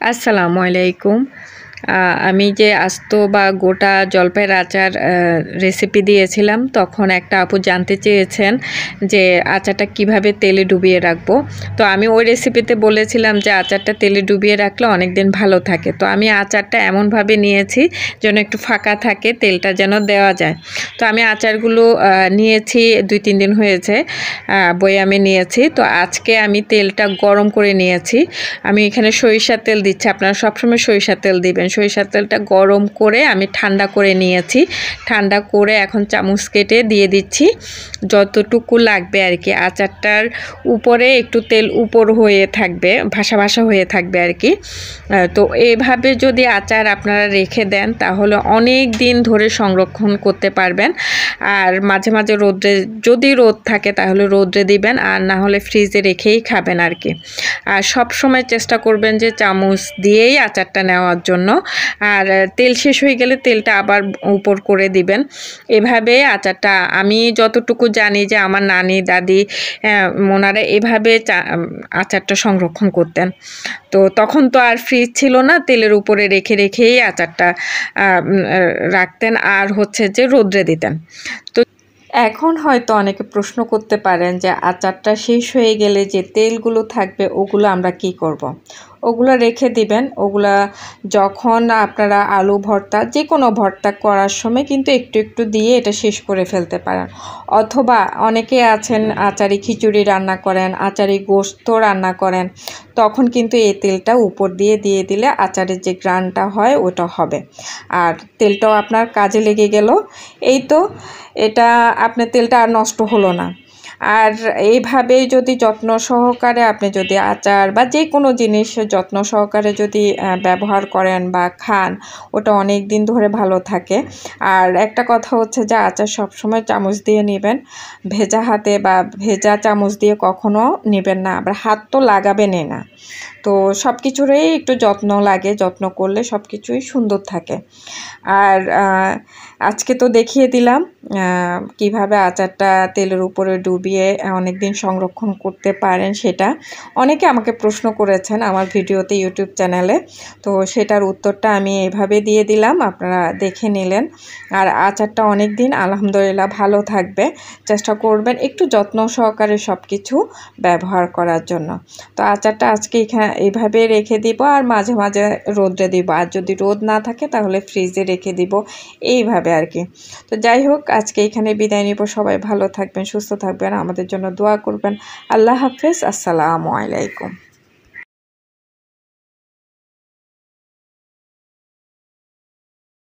असलकुम আমি যে আস্ত বা গোটা জলপাইয়ের আচার রেসিপি দিয়েছিলাম তখন একটা আপু জানতে চেয়েছেন যে আচারটা কিভাবে তেলে ডুবিয়ে রাখবো তো আমি ওই রেসিপিতে বলেছিলাম যে আচারটা তেলে ডুবিয়ে রাখলে অনেক দিন ভালো থাকে তো আমি আচারটা এমনভাবে নিয়েছি যেন একটু ফাঁকা থাকে তেলটা যেন দেওয়া যায় তো আমি আচারগুলো নিয়েছি দুই তিন দিন হয়েছে বই আমি নিয়েছি তো আজকে আমি তেলটা গরম করে নিয়েছি আমি এখানে সরিষার তেল দিচ্ছি আপনারা সবসময় সরিষার তেল দিবেন নেবেন সরিষার তেলটা গরম করে আমি ঠান্ডা করে নিয়েছি ঠান্ডা করে এখন চামচ কেটে দিয়ে দিচ্ছি যতটুকু লাগবে আর কি আচারটার উপরে একটু তেল উপর হয়ে থাকবে ভাসা ভাসা হয়ে থাকবে আর কি তো এভাবে যদি আচার আপনারা রেখে দেন তাহলে অনেক দিন ধরে সংরক্ষণ করতে পারবেন আর মাঝে মাঝে রোদ্রে যদি রোদ থাকে তাহলে রোদ্রে দিবেন আর না হলে ফ্রিজে রেখেই খাবেন আর কি আর সব সময় চেষ্টা করবেন যে চামচ দিয়েই আচারটা নেওয়ার জন্য আর তেল শেষ হয়ে গেলে তেলটা আবার উপর করে দিবেন এভাবে আচারটা আমি যতটুকু জানি যে আমার নানি দাদি ওনারা এভাবে আচারটা সংরক্ষণ করতেন তো তখন তো আর ফ্রিজ ছিল না তেলের উপরে রেখে রেখেই আচারটা রাখতেন আর হচ্ছে যে রোদ্রে দিতেন তো এখন হয়তো অনেকে প্রশ্ন করতে পারেন যে আচারটা শেষ হয়ে গেলে যে তেলগুলো থাকবে ওগুলো আমরা কি করব। ওগুলো রেখে দিবেন ওগুলা যখন আপনারা আলু ভর্তা যে কোনো ভর্তা করার সময় কিন্তু একটু একটু দিয়ে এটা শেষ করে ফেলতে পারেন অথবা অনেকে আছেন আচারি খিচুড়ি রান্না করেন আচারি গোস্ত রান্না করেন তখন কিন্তু এই তেলটা উপর দিয়ে দিয়ে দিলে আচারের যে গ্রানটা হয় ওটা হবে আর তেলটাও আপনার কাজে লেগে গেল এই তো এটা আপনার তেলটা আর নষ্ট হলো না আর এইভাবে যদি যত্ন সহকারে আপনি যদি আচার বা যে কোনো জিনিস যত্ন সহকারে যদি ব্যবহার করেন বা খান ওটা অনেক দিন ধরে ভালো থাকে আর একটা কথা হচ্ছে যে আচার সবসময় চামচ দিয়ে নেবেন ভেজা হাতে বা ভেজা চামচ দিয়ে কখনো নেবেন না আবার হাত তো লাগাবেনই না তো সব কিছুরই একটু যত্ন লাগে যত্ন করলে সব কিছুই সুন্দর থাকে আর আজকে তো দেখিয়ে দিলাম কিভাবে আচারটা তেলের উপরে ডুবিয়ে অনেক দিন সংরক্ষণ করতে পারেন সেটা অনেকে আমাকে প্রশ্ন করেছেন আমার ভিডিওতে ইউটিউব চ্যানেলে তো সেটার উত্তরটা আমি এভাবে দিয়ে দিলাম আপনারা দেখে নিলেন আর আচারটা অনেক দিন আলহামদুলিল্লাহ ভালো থাকবে চেষ্টা করবেন একটু যত্ন সহকারে সব কিছু ব্যবহার করার জন্য তো আচারটা আজকে এখানে এভাবে রেখে দিব আর মাঝে মাঝে রোদে দিব আর যদি রোদ না থাকে তাহলে ফ্রিজে রেখে দিব এইভাবে আর কি তো যাই হোক আজকে এখানে বিদায় নিব সবাই ভালো থাকবেন সুস্থ থাকবেন আমাদের জন্য দোয়া করবেন আল্লাহ হাফেজ আসসালামু আলাইকুম